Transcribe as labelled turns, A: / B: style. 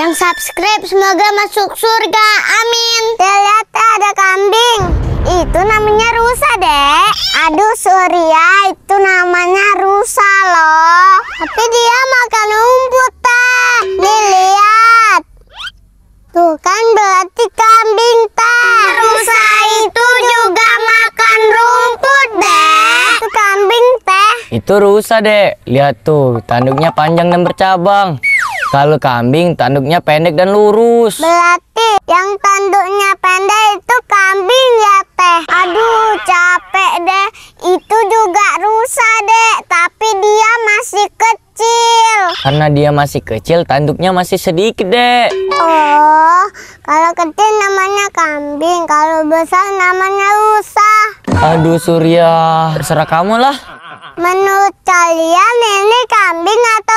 A: Yang subscribe semoga masuk surga. Amin. Lihat ada kambing. Itu namanya rusa, Dek. Aduh, Surya, itu namanya rusa loh. Tapi dia makan rumput, Teh. Nih, lihat. Tuh kan berarti kambing, Teh. Rusa itu juga makan rumput, Dek. Itu kambing, Teh.
B: Itu rusa, Dek. Lihat tuh, tanduknya panjang dan bercabang. Kalau kambing tanduknya pendek dan lurus. Berarti
A: yang tanduknya pendek itu kambing ya teh. Aduh capek deh. Itu juga rusa deh. Tapi dia masih kecil. Karena
B: dia masih kecil tanduknya masih
C: sedikit deh.
A: Oh kalau kecil namanya kambing. Kalau besar namanya rusa.
C: Aduh Surya terserah kamu lah.
A: Menurut kalian ini kambing atau